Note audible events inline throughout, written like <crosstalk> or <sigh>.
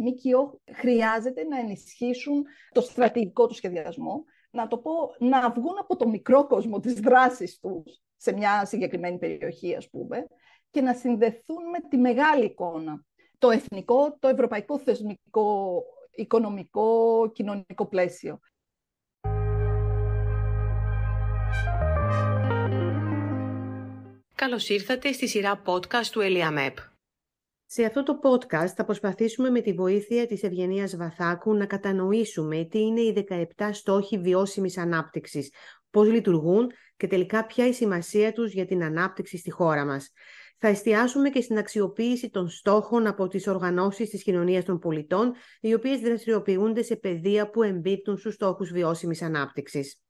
ΜΚΟ χρειάζεται να ενισχύσουν το στρατηγικό του σχεδιασμό, να το πω, να βγουν από το μικρό κόσμο της δράσης τους σε μια συγκεκριμένη περιοχή, ας πούμε, και να συνδεθούν με τη μεγάλη εικόνα. Το εθνικό, το ευρωπαϊκό θεσμικό, οικονομικό, κοινωνικό πλαίσιο. Καλώς ήρθατε στη σειρά podcast του ΕΛΙΑΜΕΠ. Σε αυτό το podcast θα προσπαθήσουμε με τη βοήθεια της Ευγενίας Βαθάκου να κατανοήσουμε τι είναι οι 17 στόχοι βιώσιμης ανάπτυξης, πώς λειτουργούν και τελικά ποια η σημασία τους για την ανάπτυξη στη χώρα μας. Θα εστιάσουμε και στην αξιοποίηση των στόχων από τις οργανώσεις της κοινωνίας των πολιτών, οι οποίες δραστηριοποιούνται σε πεδία που εμπίπτουν στους στόχους βιώσιμης ανάπτυξης.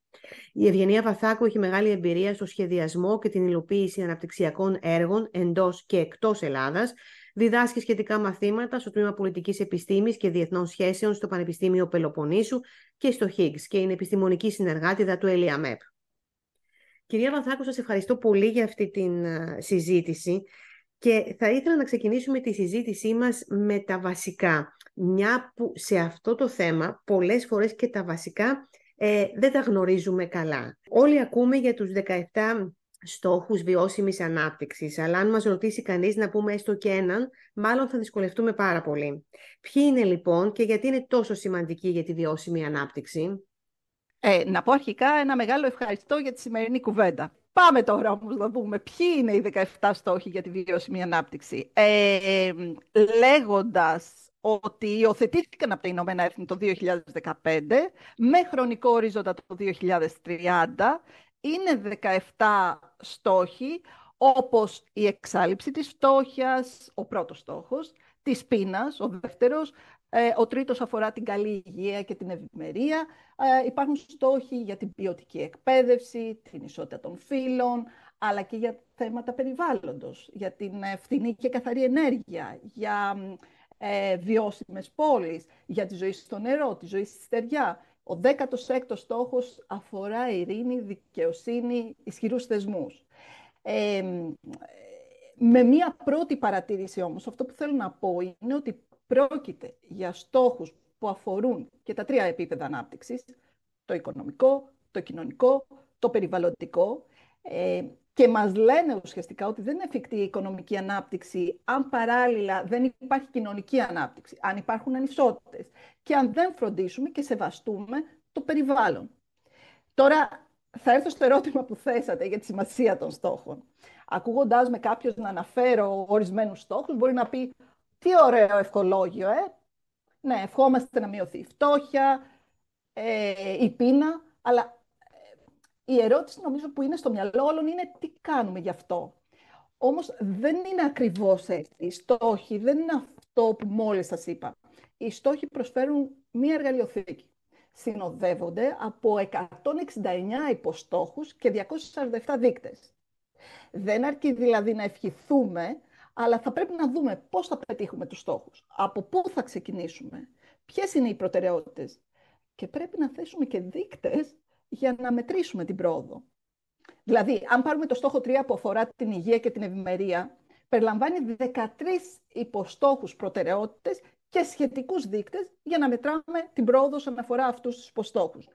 Η Ευγενία Βαθάκου έχει μεγάλη εμπειρία στο σχεδιασμό και την υλοποίηση αναπτυξιακών έργων εντός και εκτός Ελλάδας Διδάσκει σχετικά μαθήματα στο Τμήμα Πολιτικής Επιστήμης και Διεθνών Σχέσεων στο Πανεπιστήμιο Πελοποννήσου και στο Higgs και είναι επιστημονική συνεργάτηδα του ΕΛΙΑΜΕΠ. Κυρία Βαθάκου, σας ευχαριστώ πολύ για αυτή την ε, συζήτηση και θα ήθελα να ξεκινήσουμε τη συζήτησή μας με τα βασικά. Μια που σε αυτό το θέμα πολλές φορές και τα βασικά ε, δεν τα γνωρίζουμε καλά. Όλοι ακούμε για τους 17 στόχους βιώσιμης ανάπτυξης, αλλά αν μας ρωτήσει κανείς να πούμε έστω και έναν, μάλλον θα δυσκολευτούμε πάρα πολύ. Ποιοι είναι λοιπόν και γιατί είναι τόσο σημαντική για τη βιώσιμη ανάπτυξη. Ε, να πω αρχικά ένα μεγάλο ευχαριστώ για τη σημερινή κουβέντα. Πάμε τώρα όμως να δούμε ποιοι είναι οι 17 στόχοι για τη βιώσιμη ανάπτυξη. Ε, λέγοντας ότι υιοθετήθηκαν από τα Ηνωμένα Έθνη το 2015 με χρονικό ορίζοντα το 2030 είναι 17 στόχοι, όπως η εξάλληψη της φτώχειας, ο πρώτος στόχος, της πείνας, ο δεύτερος, ε, ο τρίτος αφορά την καλή υγεία και την ευημερία. Ε, υπάρχουν στόχοι για την ποιοτική εκπαίδευση, την ισότητα των φύλων, αλλά και για θέματα περιβάλλοντος, για την ε, φθηνή και καθαρή ενέργεια, για ε, βιώσιμες πόλεις, για τη ζωή στο νερό, τη ζωή στη στεριά, ο 16 έκτος στόχος αφορά ειρήνη, δικαιοσύνη, ισχυρούς θεσμούς. με μία πρώτη παρατήρηση όμως, αυτό που θέλω να πω είναι ότι πρόκειται για στόχους που αφορούν και τα τρία επίπεδα ανάπτυξης, το οικονομικό, το κοινωνικό, το περιβαλλοντικό και μας λένε ουσιαστικά ότι δεν είναι εφικτή η οικονομική ανάπτυξη αν παράλληλα δεν υπάρχει κοινωνική ανάπτυξη, αν υπάρχουν ανισότητες και αν δεν φροντίσουμε και σεβαστούμε το περιβάλλον. Τώρα θα έρθω στο ερώτημα που θέσατε για τη σημασία των στόχων. Ακούγοντάς με κάποιον να αναφέρω ορισμένους στόχους, μπορεί να πει τι ωραίο ευκολόγιο, ε! Ναι, ευχόμαστε να μειωθεί η φτώχεια, ε, η πείνα, αλλά η ερώτηση νομίζω που είναι στο μυαλό όλων είναι τι κάνουμε γι' αυτό. Όμως δεν είναι ακριβώς έτσι. Οι στόχοι δεν είναι αυτό που μόλις σας είπα. Οι στόχοι προσφέρουν μία εργαλειοθήκη. Συνοδεύονται από 169 υποστόχους και 247 δείκτες. Δεν αρκεί δηλαδή να ευχηθούμε, αλλά θα πρέπει να δούμε πώς θα πετύχουμε τους στόχους, από πού θα ξεκινήσουμε, ποιες είναι οι προτεραιότητες. Και πρέπει να θέσουμε και δείκτες για να μετρήσουμε την πρόοδο. Δηλαδή, αν πάρουμε το στόχο 3 που αφορά την υγεία και την ευημερία, περιλαμβάνει 13 υποστόχους προτεραιότητες και σχετικούς δείκτες για να μετράμε την πρόοδο σε αφορά αυτούς τους υποστόχους.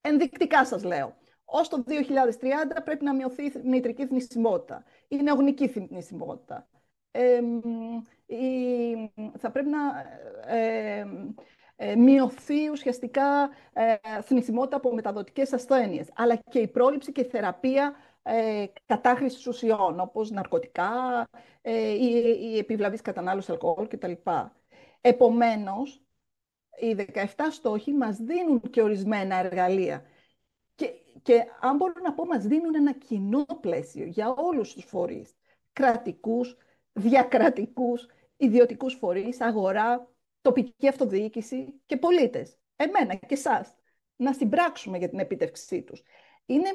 Ενδεικτικά σας λέω, ως το 2030 πρέπει να μειωθεί η μητρική θνησιμότητα, η νεογνική θνησιμότητα. θα πρέπει να... Ε, ε, ε, μειωθεί ουσιαστικά ε, θνησιμότητα από μεταδοτικές ασθένειες, αλλά και η πρόληψη και η θεραπεία ε, κατάχρησης ουσιών, όπως ναρκωτικά, η, ε, η επιβλαβής κατανάλωσης αλκοόλ κτλ. Επομένως, οι 17 στόχοι μας δίνουν και ορισμένα εργαλεία. Και, και αν μπορώ να πω, μας δίνουν ένα κοινό πλαίσιο για όλους τους φορείς. Κρατικούς, διακρατικούς, ιδιωτικούς φορείς, αγορά, τοπική αυτοδιοίκηση και πολίτες, εμένα και εσάς, να συμπράξουμε για την επίτευξή τους. Είναι,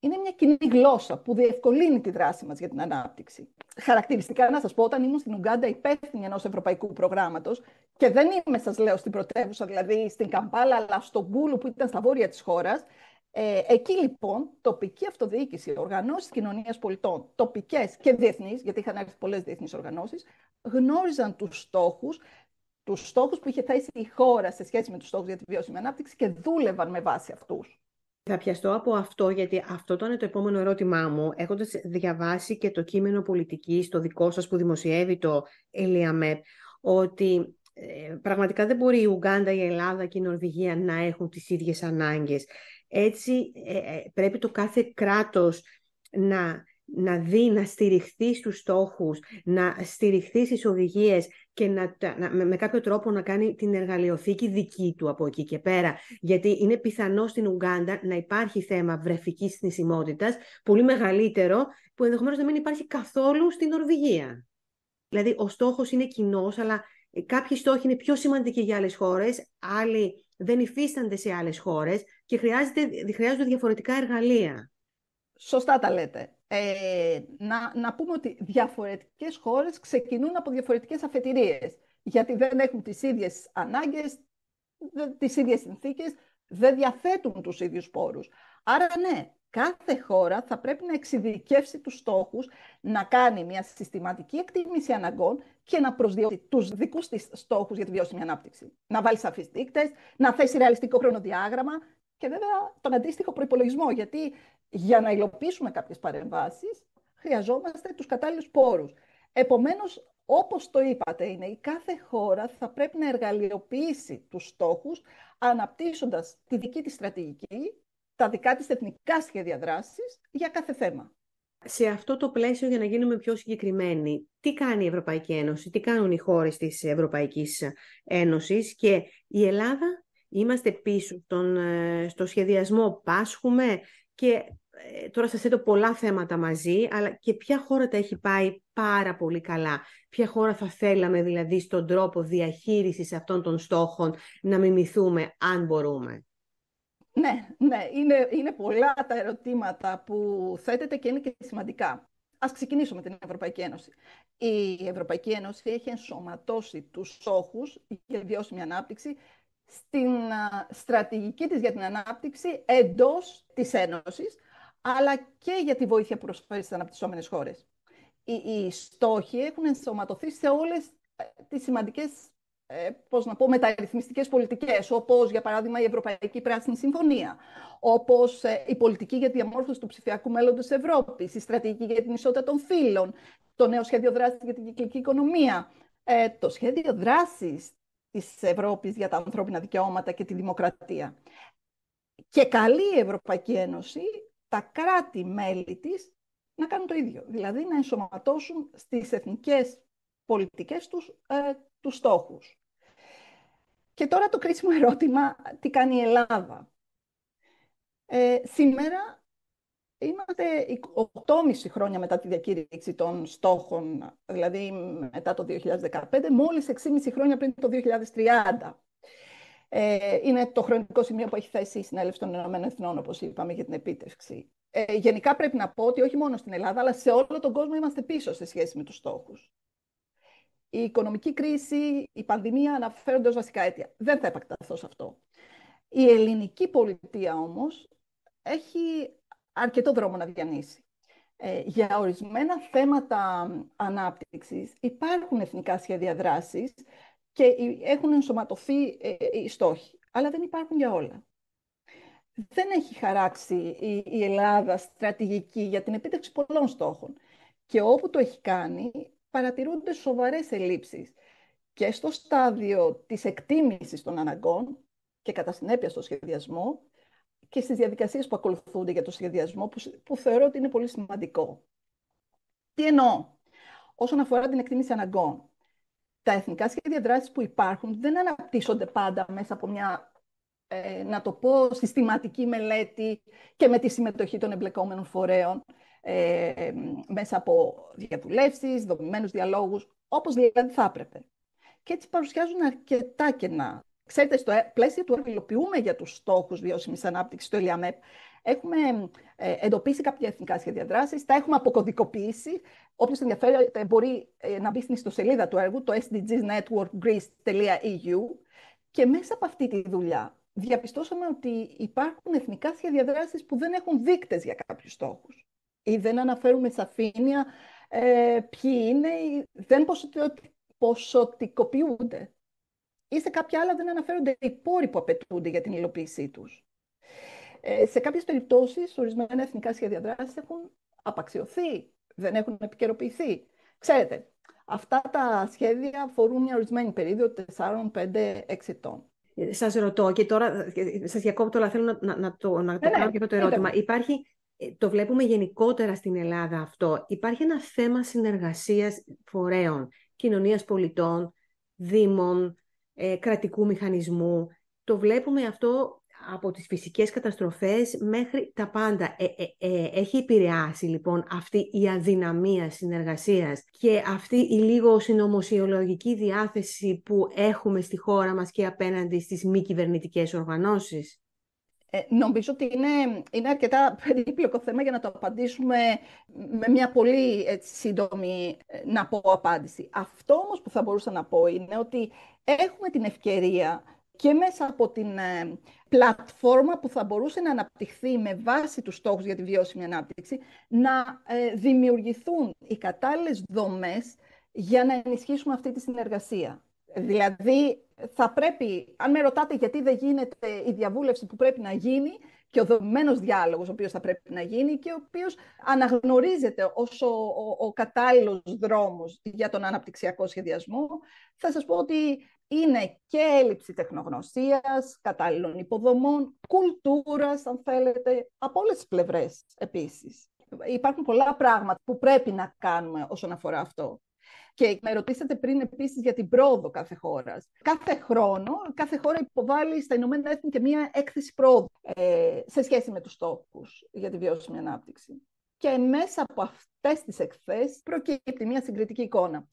είναι μια κοινή γλώσσα που διευκολύνει τη δράση μας για την ανάπτυξη. Χαρακτηριστικά να σας πω, όταν ήμουν στην Ουγγάντα υπεύθυνη ενός ευρωπαϊκού προγράμματος και δεν είμαι, σας λέω, στην πρωτεύουσα, δηλαδή στην Καμπάλα, αλλά στον Κούλου που ήταν στα βόρεια της χώρας, ε, εκεί λοιπόν τοπική αυτοδιοίκηση, οργανώσεις κοινωνίας πολιτών, τοπικές και διεθνείς, γιατί είχαν έρθει πολλές διεθνείς οργανώσεις, γνώριζαν τους στόχους, τους στόχους που είχε θέσει η χώρα σε σχέση με τους στόχους για τη βιώσιμη ανάπτυξη και δούλευαν με βάση αυτούς. Θα πιαστώ από αυτό, γιατί αυτό ήταν το επόμενο ερώτημά μου. έχοντας διαβάσει και το κείμενο πολιτικής, το δικό σας που δημοσιεύει το ΕΛΙΑΜΕΠ, ότι ε, πραγματικά δεν μπορεί η Ουγγάντα, η Ελλάδα και η Νορβηγία να έχουν τις ίδιες ανάγκες. Έτσι ε, ε, πρέπει το κάθε κράτος να να δει, να στηριχθεί στους στόχους, να στηριχθεί στις οδηγίες και να, με κάποιο τρόπο να κάνει την εργαλειοθήκη δική του από εκεί και πέρα. Γιατί είναι πιθανό στην Ουγγάντα να υπάρχει θέμα βρεφικής θνησιμότητας, πολύ μεγαλύτερο, που ενδεχομένως να μην υπάρχει καθόλου στην Νορβηγία. Δηλαδή, ο στόχος είναι κοινός, αλλά κάποιοι στόχοι είναι πιο σημαντικοί για άλλες χώρες, άλλοι δεν υφίστανται σε άλλες χώρες και χρειάζονται διαφορετικά εργαλεία. Σωστά τα λέτε ε, να, να πούμε ότι διαφορετικές χώρες ξεκινούν από διαφορετικές αφετηρίες, γιατί δεν έχουν τις ίδιες ανάγκες, τις ίδιες συνθήκες, δεν διαθέτουν τους ίδιους πόρους. Άρα ναι, κάθε χώρα θα πρέπει να εξειδικεύσει τους στόχους, να κάνει μια συστηματική εκτίμηση αναγκών και να προσδιορίσει τους δικούς της στόχους για τη βιώσιμη ανάπτυξη. Να βάλει σαφείς δείκτες, να θέσει ρεαλιστικό χρονοδιάγραμμα, και βέβαια τον αντίστοιχο προπολογισμό. Γιατί για να υλοποιήσουμε κάποιες παρεμβάσεις χρειαζόμαστε τους κατάλληλους πόρους. Επομένως, όπως το είπατε, είναι η κάθε χώρα θα πρέπει να εργαλειοποιήσει τους στόχους αναπτύσσοντας τη δική της στρατηγική, τα δικά της εθνικά σχέδια δράσης για κάθε θέμα. Σε αυτό το πλαίσιο, για να γίνουμε πιο συγκεκριμένοι, τι κάνει η Ευρωπαϊκή Ένωση, τι κάνουν οι χώρες της Ευρωπαϊκής Ένωσης. και η Ελλάδα Είμαστε πίσω στον, ε, στο σχεδιασμό, πάσχουμε και ε, τώρα σας θέτω πολλά θέματα μαζί, αλλά και ποια χώρα τα έχει πάει πάρα πολύ καλά. Ποια χώρα θα θέλαμε δηλαδή στον τρόπο διαχείρισης αυτών των στόχων να μιμηθούμε, αν μπορούμε. Ναι, ναι είναι, είναι πολλά τα ερωτήματα που θέτεται και είναι και σημαντικά. Ας ξεκινήσουμε την Ευρωπαϊκή Ένωση. Η Ευρωπαϊκή Ένωση έχει ενσωματώσει τους στόχους για βιώσιμη ανάπτυξη στην στρατηγική της για την ανάπτυξη εντός της Ένωσης, αλλά και για τη βοήθεια που προσφέρει στις αναπτυσσόμενες χώρες. Οι, οι στόχοι έχουν ενσωματωθεί σε όλες ε, τις σημαντικές ε, πώς να πω, μεταρρυθμιστικές πολιτικές, όπως για παράδειγμα η Ευρωπαϊκή Πράσινη Συμφωνία, όπως ε, η πολιτική για τη διαμόρφωση του ψηφιακού μέλλοντος τη Ευρώπης, η στρατηγική για την ισότητα των φύλων, το νέο σχέδιο δράσης για την κυκλική οικονομία, ε, το σχέδιο δράσης της Ευρώπης για τα ανθρώπινα δικαιώματα και τη δημοκρατία. Και καλή η Ευρωπαϊκή Ένωση τα κράτη-μέλη της να κάνουν το ίδιο. Δηλαδή να ενσωματώσουν στις εθνικές πολιτικές τους ε, τους στόχους. Και τώρα το κρίσιμο ερώτημα, τι κάνει η Ελλάδα. Ε, σήμερα Είμαστε 8,5 χρόνια μετά τη διακήρυξη των στόχων, δηλαδή μετά το 2015, μόλις 6,5 χρόνια πριν το 2030. Ε, είναι το χρονικό σημείο που έχει θέσει η Συνέλευση των Ηνωμένων Εθνών, όπως είπαμε, για την επίτευξη. Ε, γενικά πρέπει να πω ότι όχι μόνο στην Ελλάδα, αλλά σε όλο τον κόσμο είμαστε πίσω σε σχέση με τους στόχους. Η οικονομική κρίση, η πανδημία αναφέρονται ως βασικά αίτια. Δεν θα επακταθώ σε αυτό. Η ελληνική πολιτεία όμως έχει αρκετό δρόμο να διανύσει. Ε, για ορισμένα θέματα ανάπτυξης υπάρχουν εθνικά σχέδια δράσης και έχουν ενσωματωθεί ε, οι στόχοι, αλλά δεν υπάρχουν για όλα. Δεν έχει χαράξει η, Ελλάδα στρατηγική για την επίτευξη πολλών στόχων. Και όπου το έχει κάνει, παρατηρούνται σοβαρές ελλείψεις και στο στάδιο της εκτίμησης των αναγκών και κατά συνέπεια στο σχεδιασμό και στις διαδικασίες που ακολουθούνται για το σχεδιασμό, που, που θεωρώ ότι είναι πολύ σημαντικό. Τι εννοώ. Όσον αφορά την εκτίμηση αναγκών, τα εθνικά σχέδια που υπάρχουν δεν αναπτύσσονται πάντα μέσα από μια, ε, να το πω, συστηματική μελέτη και με τη συμμετοχή των εμπλεκόμενων φορέων, ε, μέσα από διαβουλεύσεις, δομημένους διαλόγους, όπως δηλαδή θα έπρεπε. Και έτσι παρουσιάζουν αρκετά κενά Ξέρετε, στο ε, πλαίσιο του υλοποιούμε για τους στόχους βιώσιμης ανάπτυξης στο ΕΛΙΑΜΕΠ, έχουμε ε, εντοπίσει κάποια εθνικά σχέδια δράσης, τα έχουμε αποκωδικοποιήσει. Όποιος ενδιαφέρεται μπορεί ε, να μπει στην ιστοσελίδα του έργου, το sdgsnetworkgreece.eu και μέσα από αυτή τη δουλειά διαπιστώσαμε ότι υπάρχουν εθνικά σχέδια δράσης που δεν έχουν δείκτες για κάποιους στόχους ή δεν αναφέρουμε σαφήνεια ε, ποιοι είναι, ή δεν ποσοτικοποιούνται ή σε κάποια άλλα δεν αναφέρονται οι πόροι που απαιτούνται για την υλοποίησή τους. Ε, σε κάποιες περιπτώσεις, ορισμένα εθνικά σχέδια δράσης έχουν απαξιωθεί, δεν έχουν επικαιροποιηθεί. Ξέρετε, αυτά τα σχέδια αφορούν μια ορισμένη περίοδο 4, 5, 6 ετών. Ε, σας ρωτώ και τώρα ε, σας διακόπτω, αλλά θέλω να, να, να το, να το ναι, ναι κάνω και αυτό το ναι, ερώτημα. Υπάρχει, ε, το βλέπουμε γενικότερα στην Ελλάδα αυτό, υπάρχει ένα θέμα συνεργασίας φορέων, κοινωνίας πολιτών, δήμων, ε, κρατικού μηχανισμού. Το βλέπουμε αυτό από τις φυσικές καταστροφές μέχρι τα πάντα. Ε, ε, ε, έχει επηρεάσει λοιπόν αυτή η αδυναμία συνεργασίας και αυτή η λίγο συνωμοσιολογική διάθεση που έχουμε στη χώρα μας και απέναντι στις μη κυβερνητικές οργανώσεις. Ε, νομίζω ότι είναι, είναι αρκετά <laughs> περίπλοκο θέμα για να το απαντήσουμε με μια πολύ σύντομη ε, να πω απάντηση. Αυτό όμως που θα μπορούσα να πω είναι ότι έχουμε την ευκαιρία και μέσα από την ε, πλατφόρμα που θα μπορούσε να αναπτυχθεί με βάση τους στόχους για τη βιώσιμη ανάπτυξη, να δημιουργηθούν οι κατάλληλες δομές για να ενισχύσουμε αυτή τη συνεργασία. Δηλαδή, θα πρέπει, αν με ρωτάτε γιατί δεν γίνεται η διαβούλευση που πρέπει να γίνει και ο δομημένος διάλογος ο οποίος θα πρέπει να γίνει και ο οποίος αναγνωρίζεται ως ο, ο, ο κατάλληλος δρόμος για τον αναπτυξιακό σχεδιασμό, θα σας πω ότι είναι και έλλειψη τεχνογνωσίας, κατάλληλων υποδομών, κουλτούρας, αν θέλετε, από όλες τις πλευρές επίσης. Υπάρχουν πολλά πράγματα που πρέπει να κάνουμε όσον αφορά αυτό. Και με ρωτήσατε πριν επίσης για την πρόοδο κάθε χώρας. Κάθε χρόνο, κάθε χώρα υποβάλλει στα Ηνωμένα Έθνη και μία έκθεση πρόοδου ε, σε σχέση με τους στόχους για τη βιώσιμη ανάπτυξη. Και μέσα από αυτές τις εκθέσεις προκύπτει μία συγκριτική εικόνα.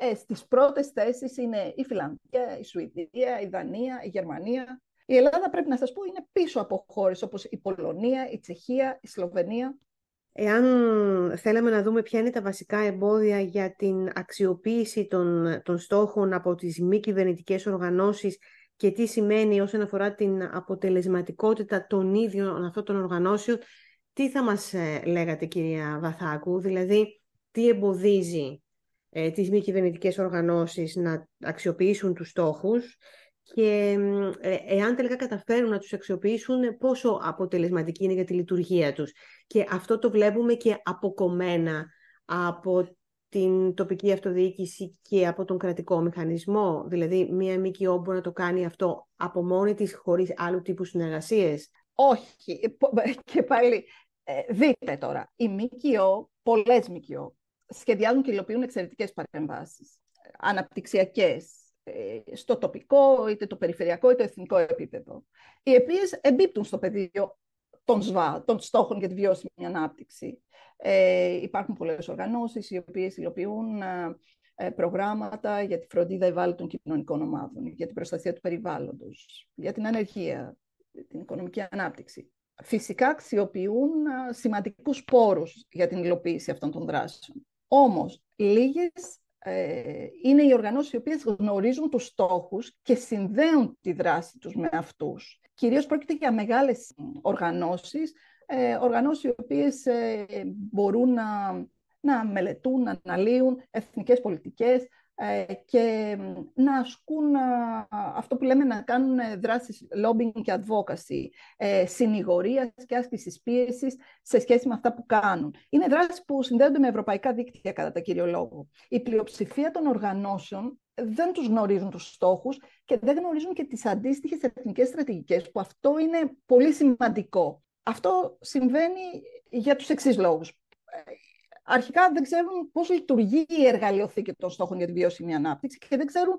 Ε, στις πρώτες θέσεις είναι η Φιλανδία, η Σουηδία, η Δανία, η Γερμανία. Η Ελλάδα, πρέπει να σας πω, είναι πίσω από χώρες όπως η Πολωνία, η Τσεχία, η Σλοβενία. Εάν θέλαμε να δούμε ποια είναι τα βασικά εμπόδια για την αξιοποίηση των, των στόχων από τις μη κυβερνητικές οργανώσεις και τι σημαίνει όσον αφορά την αποτελεσματικότητα των ίδιων αυτών των οργανώσεων, τι θα μας ε, λέγατε κυρία Βαθάκου, δηλαδή τι εμποδίζει ε, τις μη κυβερνητικές οργανώσεις να αξιοποιήσουν τους στόχους και ε, εάν τελικά καταφέρουν να τους αξιοποιήσουν πόσο αποτελεσματική είναι για τη λειτουργία τους. Και αυτό το βλέπουμε και αποκομμένα από την τοπική αυτοδιοίκηση και από τον κρατικό μηχανισμό. Δηλαδή, μία ΜΚΟ μπορεί να το κάνει αυτό από μόνη της χωρίς άλλου τύπου συνεργασίες. Όχι. Ε, ε, και πάλι, δείτε τώρα, η ΜΚΟ, πολλές ΜΚΟ, σχεδιάζουν και υλοποιούν εξαιρετικές παρεμβάσεις, αναπτυξιακές, ε, στο τοπικό, είτε το περιφερειακό, είτε το εθνικό επίπεδο, οι οποίες εμπίπτουν στο πεδίο των ΣΒΑ, των στόχων για τη βιώσιμη ανάπτυξη. Ε, υπάρχουν πολλές οργανώσεις οι οποίες υλοποιούν ε, ε, προγράμματα για τη φροντίδα ευάλωτων κοινωνικών ομάδων, για την προστασία του περιβάλλοντος, για την ανεργία, την οικονομική ανάπτυξη. Φυσικά αξιοποιούν σημαντικούς πόρους για την υλοποίηση αυτών των δράσεων. Όμως, λίγες. Ε, είναι οι οργανώσεις οι οποίες γνωρίζουν τους στόχους και συνδέουν τη δράση τους με αυτούς. Κυρίως πρόκειται για μεγάλες οργανώσεις, ε, οργανώσεις οι οποίες ε, μπορούν να, μελετούν, να αναλύουν εθνικές πολιτικές, ε, και να ασκούν αυτό που λέμε να κάνουν δράσεις lobbying και advocacy, ε, συνηγορίας και άσκησης πίεσης σε σχέση με αυτά που κάνουν. Είναι δράσεις που συνδέονται με ευρωπαϊκά δίκτυα κατά τα κύριο λόγο. Η πλειοψηφία των οργανώσεων δεν τους γνωρίζουν τους στόχους και δεν γνωρίζουν και τις αντίστοιχες εθνικές στρατηγικές που αυτό είναι πολύ σημαντικό. Αυτό συμβαίνει για τους εξής λόγους ε, αρχικά δεν ξέρουν πώς λειτουργεί η εργαλειοθήκη των στόχων για τη βιώσιμη ανάπτυξη και δεν ξέρουν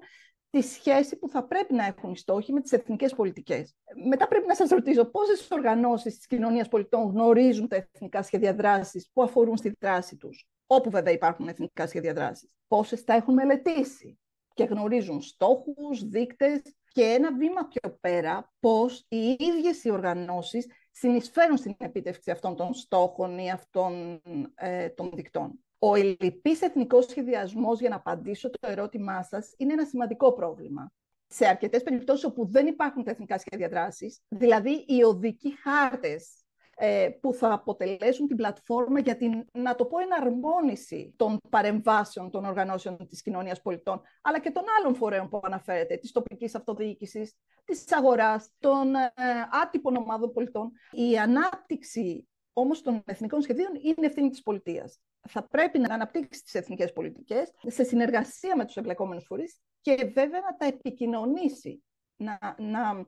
τη σχέση που θα πρέπει να έχουν οι στόχοι με τις εθνικές πολιτικές. Μετά πρέπει να σας ρωτήσω πόσες οργανώσεις της κοινωνίας πολιτών γνωρίζουν τα εθνικά σχέδια δράσης που αφορούν στη δράση τους, όπου βέβαια υπάρχουν εθνικά σχέδια δράσης. Πόσες τα έχουν μελετήσει και γνωρίζουν στόχους, δείκτες και ένα βήμα πιο πέρα πώς οι ίδιες οι οργανώσεις συνεισφέρουν στην επίτευξη αυτών των στόχων ή αυτών ε, των δικτών. Ο ελληπής εθνικός σχεδιασμός, για να απαντήσω το ερώτημά σας, είναι ένα σημαντικό πρόβλημα. Σε αρκετές περιπτώσεις όπου δεν υπάρχουν τα εθνικά σχέδια δράσης, δηλαδή οι οδικοί χάρτες ε, που θα αποτελέσουν την πλατφόρμα για την, να το πω, εναρμόνιση των παρεμβάσεων των οργανώσεων της κοινωνίας πολιτών, αλλά και των άλλων φορέων που αναφέρεται, της τοπικής αυτοδιοίκησης, της αγοράς, των ε, άτυπων ομάδων πολιτών. Η ανάπτυξη όμως των εθνικών σχεδίων είναι ευθύνη της πολιτείας. Θα πρέπει να αναπτύξει τις εθνικές πολιτικές σε συνεργασία με τους εμπλεκόμενους φορείς και βέβαια να τα επικοινωνήσει να, να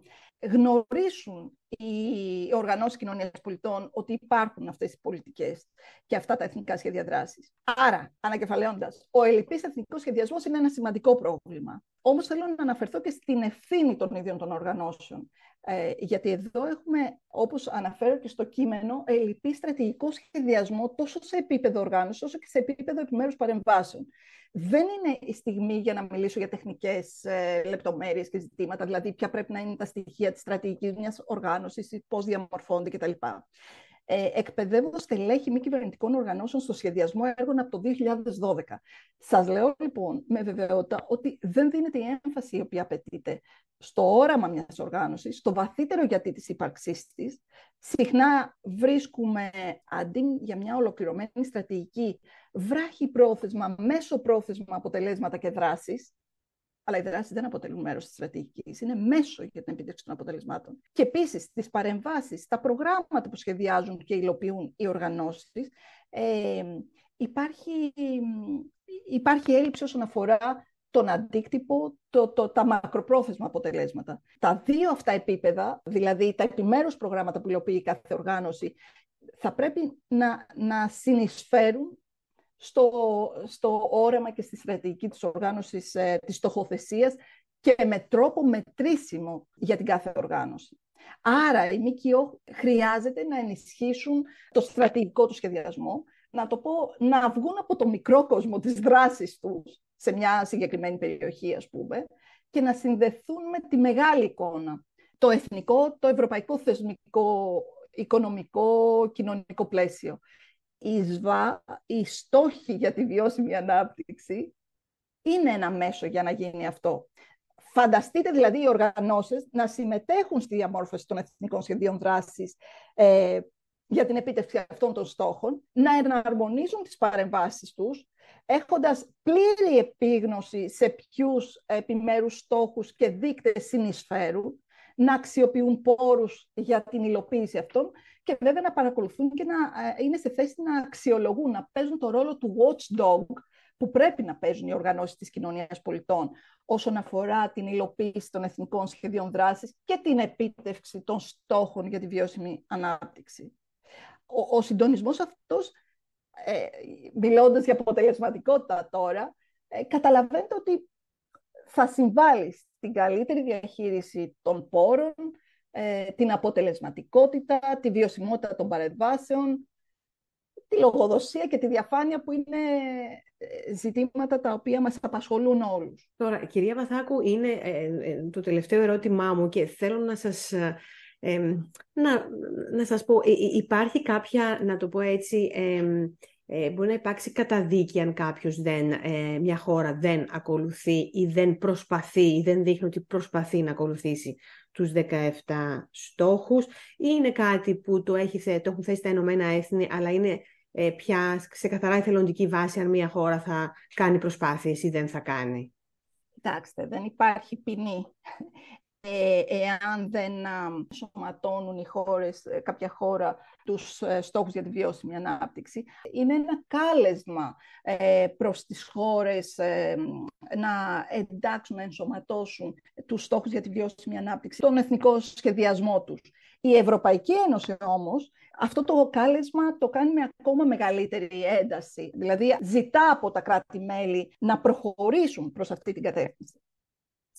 γνωρίσουν οι οργανώσεις κοινωνίας πολιτών ότι υπάρχουν αυτές οι πολιτικές και αυτά τα εθνικά σχέδια δράσης. Άρα, ανακεφαλαίοντας, ο ελληπής εθνικός σχεδιασμός είναι ένα σημαντικό πρόβλημα. Όμως θέλω να αναφερθώ και στην ευθύνη των ίδιων των οργανώσεων. Ε, γιατί εδώ έχουμε, όπως αναφέρω και στο κείμενο, ελλειπή στρατηγικό σχεδιασμό τόσο σε επίπεδο οργάνωσης όσο και σε επίπεδο επιμέρους παρεμβάσεων. Δεν είναι η στιγμή για να μιλήσω για τεχνικές ε, λεπτομέρειες και ζητήματα, δηλαδή ποια πρέπει να είναι τα στοιχεία της στρατηγικής μιας οργάνωσης, πώς διαμορφώνται κτλ ε, εκπαιδεύοντας στελέχη μη κυβερνητικών οργανώσεων στο σχεδιασμό έργων από το 2012. Σας λέω λοιπόν με βεβαιότητα ότι δεν δίνεται η έμφαση η οποία απαιτείται στο όραμα μιας οργάνωσης, στο βαθύτερο γιατί της υπαρξής της. Συχνά βρίσκουμε αντί για μια ολοκληρωμένη στρατηγική βράχη πρόθεσμα, μέσο πρόθεσμα αποτελέσματα και δράσεις, αλλά οι δράσει δεν αποτελούν μέρος της στρατηγικής. Είναι μέσο για την επίτευξη των αποτελεσμάτων. Και επίσης τις παρεμβάσεις, τα προγράμματα που σχεδιάζουν και υλοποιούν οι οργανώσεις, υπάρχει, υπάρχει έλλειψη όσον αφορά τον αντίκτυπο, το, το, τα μακροπρόθεσμα αποτελέσματα. Τα δύο αυτά επίπεδα, δηλαδή τα επιμέρους προγράμματα που υλοποιεί κάθε οργάνωση, θα πρέπει να, να συνεισφέρουν στο, στο όρεμα και στη στρατηγική της οργάνωσης ε, της στοχοθεσίας και με τρόπο μετρήσιμο για την κάθε οργάνωση. Άρα, οι ΜΚΟ χρειάζεται να ενισχύσουν το στρατηγικό του σχεδιασμό, να το πω, να βγουν από το μικρό κόσμο της δράσης τους σε μια συγκεκριμένη περιοχή, ας πούμε, και να συνδεθούν με τη μεγάλη εικόνα. Το εθνικό, το ευρωπαϊκό θεσμικό, οικονομικό, κοινωνικό πλαίσιο η ΣΒΑ, οι στόχοι για τη βιώσιμη ανάπτυξη, είναι ένα μέσο για να γίνει αυτό. Φανταστείτε δηλαδή οι οργανώσεις να συμμετέχουν στη διαμόρφωση των εθνικών σχεδίων δράσης ε, για την επίτευξη αυτών των στόχων, να εναρμονίζουν τις παρεμβάσεις τους, έχοντας πλήρη επίγνωση σε ποιους επιμέρους στόχους και δείκτες συνεισφέρουν, να αξιοποιούν πόρους για την υλοποίηση αυτών και βέβαια να παρακολουθούν και να ε, είναι σε θέση να αξιολογούν, να παίζουν το ρόλο του watchdog που πρέπει να παίζουν οι οργανώσεις της κοινωνίας πολιτών όσον αφορά την υλοποίηση των εθνικών σχεδίων δράσης και την επίτευξη των στόχων για τη βιώσιμη ανάπτυξη. Ο, ο συντονισμός αυτός, ε, μιλώντας για αποτελεσματικότητα τώρα, ε, καταλαβαίνετε ότι θα συμβάλλει στην καλύτερη διαχείριση των πόρων, ε, την αποτελεσματικότητα, τη βιωσιμότητα των παρεμβάσεων, τη λογοδοσία και τη διαφάνεια που είναι ε, ζητήματα τα οποία μας απασχολούν όλους. Τώρα, κυρία Βαθάκου, είναι ε, το τελευταίο ερώτημά μου και θέλω να σας... να, να σας πω, υπάρχει κάποια, να το πω έτσι, ε, μπορεί να υπάρξει καταδίκη αν κάποιος δεν, μια χώρα δεν ακολουθεί ή δεν προσπαθεί ή δεν δείχνει ότι προσπαθεί να ακολουθήσει τους 17 στόχους. Είναι κάτι που το, έχει, το έχουν θέσει τα Ηνωμένα Έθνη, αλλά είναι ε, πια σε καθαρά εθελοντική βάση αν μια χώρα θα κάνει προσπάθειες ή δεν θα κάνει. Κοιτάξτε, δεν υπάρχει ποινή ε, εάν δεν σωματώνουν οι χώρες, ε, κάποια χώρα, τους ε, στόχους για τη βιώσιμη ανάπτυξη. Είναι ένα κάλεσμα ε, προς τις χώρες ε, να εντάξουν, να ενσωματώσουν τους στόχους για τη βιώσιμη ανάπτυξη, τον εθνικό σχεδιασμό τους. Η Ευρωπαϊκή Ένωση όμως αυτό το κάλεσμα το κάνει με ακόμα μεγαλύτερη ένταση. Δηλαδή ζητά από τα κράτη-μέλη να προχωρήσουν προς αυτή την κατεύθυνση.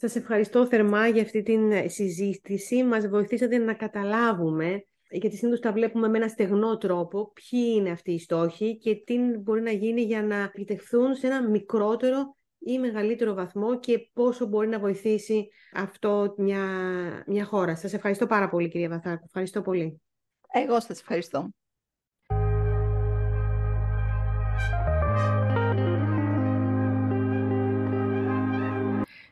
Σας ευχαριστώ θερμά για αυτή την ε, συζήτηση. Μας βοηθήσατε να καταλάβουμε, γιατί συνήθως τα βλέπουμε με ένα στεγνό τρόπο, ποιοι είναι αυτοί οι στόχοι και τι μπορεί να γίνει για να επιτευχθούν σε ένα μικρότερο ή μεγαλύτερο βαθμό και πόσο μπορεί να βοηθήσει αυτό μια, μια χώρα. Σας ευχαριστώ πάρα πολύ κυρία Βαθάκου. Ευχαριστώ πολύ. Εγώ σας ευχαριστώ.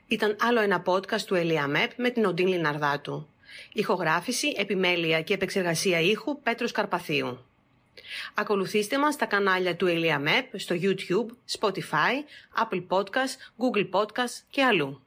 ήταν άλλο ένα podcast του Μεπ με την Οντίν Λιναρδάτου. Ηχογράφηση, επιμέλεια και επεξεργασία ήχου Πέτρος Καρπαθίου. Ακολουθήστε μας στα κανάλια του Μεπ, στο YouTube, Spotify, Apple Podcast, Google Podcast και αλλού.